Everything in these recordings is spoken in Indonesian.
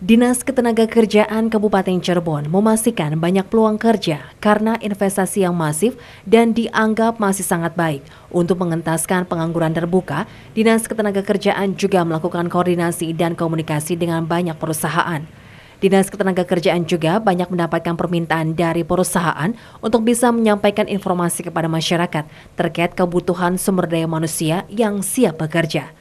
Dinas Ketenagakerjaan Kabupaten Cirebon memastikan banyak peluang kerja karena investasi yang masif dan dianggap masih sangat baik. Untuk mengentaskan pengangguran terbuka, Dinas Ketenagakerjaan juga melakukan koordinasi dan komunikasi dengan banyak perusahaan. Dinas Ketenagakerjaan juga banyak mendapatkan permintaan dari perusahaan untuk bisa menyampaikan informasi kepada masyarakat terkait kebutuhan sumber daya manusia yang siap bekerja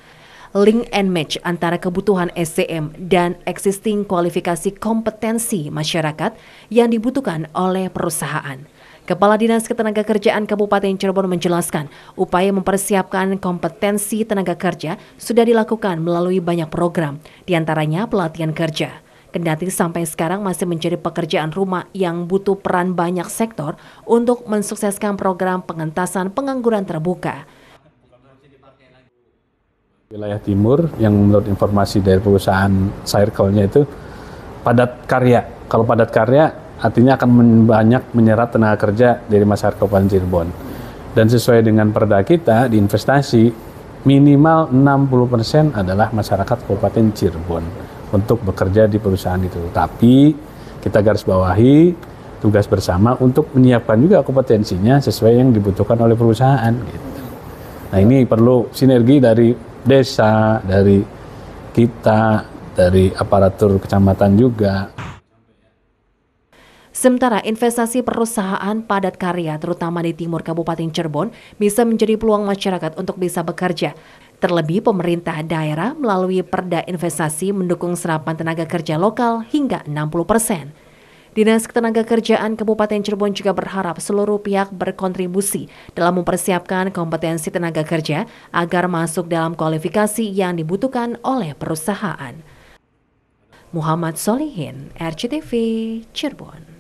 link and match antara kebutuhan SCM dan existing kualifikasi kompetensi masyarakat yang dibutuhkan oleh perusahaan. Kepala Dinas Ketenagakerjaan Kabupaten Cirebon menjelaskan, upaya mempersiapkan kompetensi tenaga kerja sudah dilakukan melalui banyak program, diantaranya pelatihan kerja. Kendati sampai sekarang masih menjadi pekerjaan rumah yang butuh peran banyak sektor untuk mensukseskan program pengentasan pengangguran terbuka. Wilayah timur yang menurut informasi dari perusahaan Circle-nya itu padat karya. Kalau padat karya artinya akan banyak menyerap tenaga kerja dari masyarakat Kabupaten Cirebon. Dan sesuai dengan perda kita di investasi minimal 60% adalah masyarakat Kabupaten Cirebon untuk bekerja di perusahaan itu. Tapi kita garis bawahi tugas bersama untuk menyiapkan juga kompetensinya sesuai yang dibutuhkan oleh perusahaan gitu. Nah, ini perlu sinergi dari desa, dari kita, dari aparatur kecamatan juga. Sementara investasi perusahaan padat karya, terutama di timur Kabupaten Cirebon, bisa menjadi peluang masyarakat untuk bisa bekerja. Terlebih pemerintah daerah melalui perda investasi mendukung serapan tenaga kerja lokal hingga 60 persen. Dinas Ketenaga Kerjaan Kabupaten Cirebon juga berharap seluruh pihak berkontribusi dalam mempersiapkan kompetensi tenaga kerja agar masuk dalam kualifikasi yang dibutuhkan oleh perusahaan. Muhammad Solihin, RCTV, Cirebon.